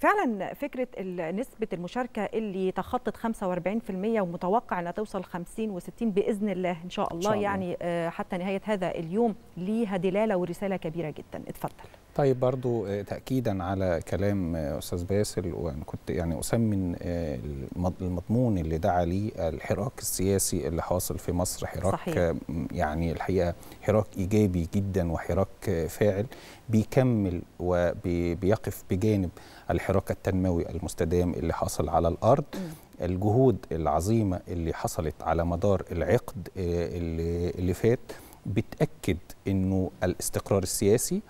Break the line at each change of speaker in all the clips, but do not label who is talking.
فعلا فكره نسبه المشاركه اللي تخطت 45% ومتوقع انها توصل 50 و60 باذن الله ان شاء الله, إن شاء الله. يعني آه، حتى نهايه هذا اليوم ليها دلاله ورساله كبيره جدا اتفضل
طيب برضو آه، تاكيدا على كلام آه، استاذ باسل وانا كنت يعني اسمن المضمون اللي دعا ليه الحراك السياسي اللي حاصل في مصر حراك صحيح. يعني الحقيقه حراك ايجابي جدا وحراك فاعل بيكمل وبيقف بجانب الحراك الحراك التنموي المستدام اللي حصل على الأرض الجهود العظيمة اللي حصلت على مدار العقد آه، اللي, اللي فات بتأكد أنه الاستقرار السياسي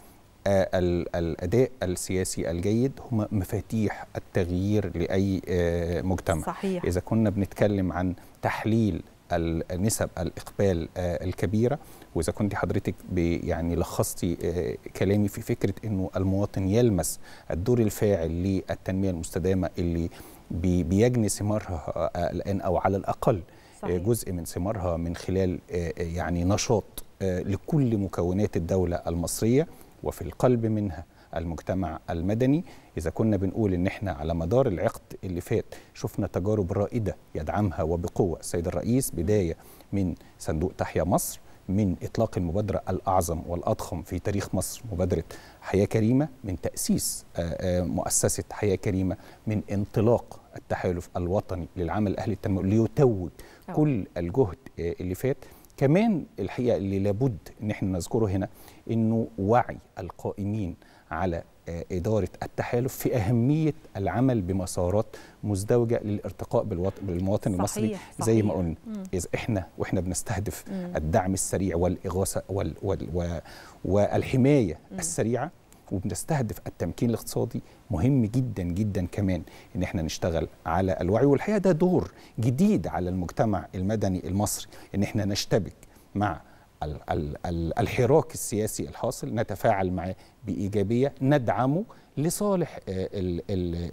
آه، الأداء السياسي الجيد هما مفاتيح التغيير لأي آه، مجتمع صحيح. إذا كنا بنتكلم عن تحليل النسب الاقبال آه، الكبيره واذا كنت حضرتك يعني لخصتي آه، كلامي في فكره انه المواطن يلمس الدور الفاعل للتنميه المستدامه اللي بيجني ثمارها آه، الان او على الاقل صحيح. جزء من ثمارها من خلال يعني نشاط لكل مكونات الدوله المصريه وفي القلب منها المجتمع المدني إذا كنا بنقول إن إحنا على مدار العقد اللي فات شفنا تجارب رائدة يدعمها وبقوة السيد الرئيس بداية من صندوق تحيا مصر من إطلاق المبادرة الأعظم والأضخم في تاريخ مصر مبادرة حياة كريمة من تأسيس آه، آه، مؤسسة حياة كريمة من انطلاق التحالف الوطني للعمل الأهلي التنموي ليتوج كل الجهد آه، اللي فات كمان الحقيقه اللي لابد ان احنا نذكره هنا انه وعي القائمين على آه، إدارة التحالف في أهمية العمل بمسارات مزدوجة للارتقاء بالمواطن المصري صحيح زي ما قلنا إذا إحنا وإحنا بنستهدف مم. الدعم السريع والإغاثة وال وال والحماية مم. السريعة وبنستهدف التمكين الاقتصادي مهم جدا جدا كمان ان احنا نشتغل على الوعي والحقيقه ده دور جديد على المجتمع المدني المصري ان احنا نشتبك مع الحراك السياسي الحاصل نتفاعل معه بإيجابية ندعمه لصالح آه،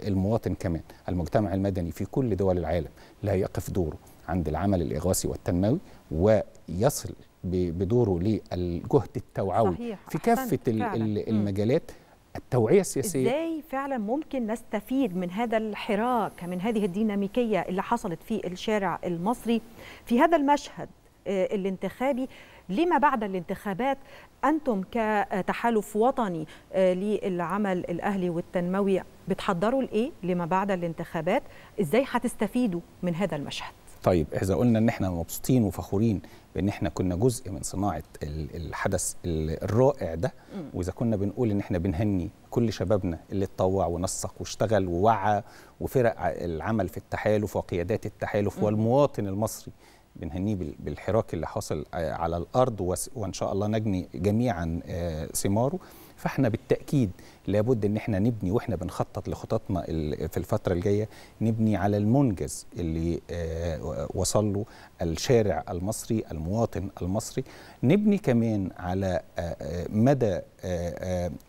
المواطن كمان المجتمع المدني في كل دول العالم لا يقف دوره عند العمل الإغاثي والتنموي ويصل بدوره للجهد التوعوي صحيح. في كافه فعلا. المجالات التوعيه السياسيه ازاي
فعلا ممكن نستفيد من هذا الحراك من هذه الديناميكيه اللي حصلت في الشارع المصري في هذا المشهد آه، الانتخابي لما بعد الانتخابات انتم كتحالف وطني آه، للعمل الاهلي والتنموي بتحضروا لايه لما بعد الانتخابات ازاي هتستفيدوا من هذا المشهد
طيب اذا قلنا ان احنا مبسوطين وفخورين بان احنا كنا جزء من صناعه الحدث الرائع ده واذا كنا بنقول ان احنا بنهني كل شبابنا اللي اتطوع ونسق واشتغل ووعى وفرق العمل في التحالف وقيادات التحالف والمواطن المصري بنهنيه بالحراك اللي حاصل آه، على الارض وان شاء الله نجني جميعا آه، ثماره فاحنا بالتاكيد لابد ان احنا نبني واحنا بنخطط لخططنا في الفتره الجايه نبني على المنجز اللي آه، وصل له الشارع المصري المواطن المصري نبني كمان على آه، آه، مدى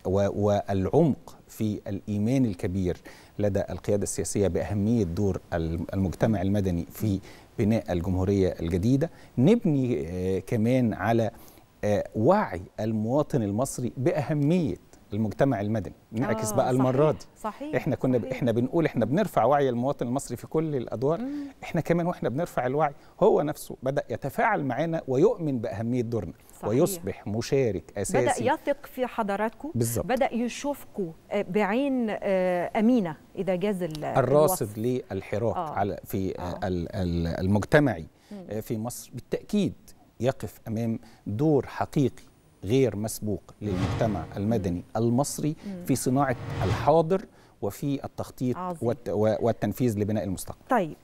والعمق في الايمان الكبير لدى القياده السياسيه باهميه دور المجتمع المدني في بناء الجمهوريه الجديده نبني كمان على آه، وعي المواطن المصري باهميه المجتمع المدني نعكس بقى آه، المره دي صحيح. احنا كنا صحيح. احنا بنقول احنا بنرفع وعي المواطن المصري في كل الادوار مم. احنا كمان واحنا بنرفع الوعي هو نفسه بدا يتفاعل معانا ويؤمن باهميه دورنا صحيح. ويصبح مشارك اساسي بدا
يثق في حضراتكم بالزبط. بدا يشوفكم آه، بعين امينه اذا جاز الراصد
للحراك آه. على في آه. المجتمعي مم. في مصر بالتاكيد يقف امام دور حقيقي غير مسبوق للمجتمع المدني المصري في صناعه الحاضر وفي التخطيط عظيم. والتنفيذ لبناء المستقبل.
طيب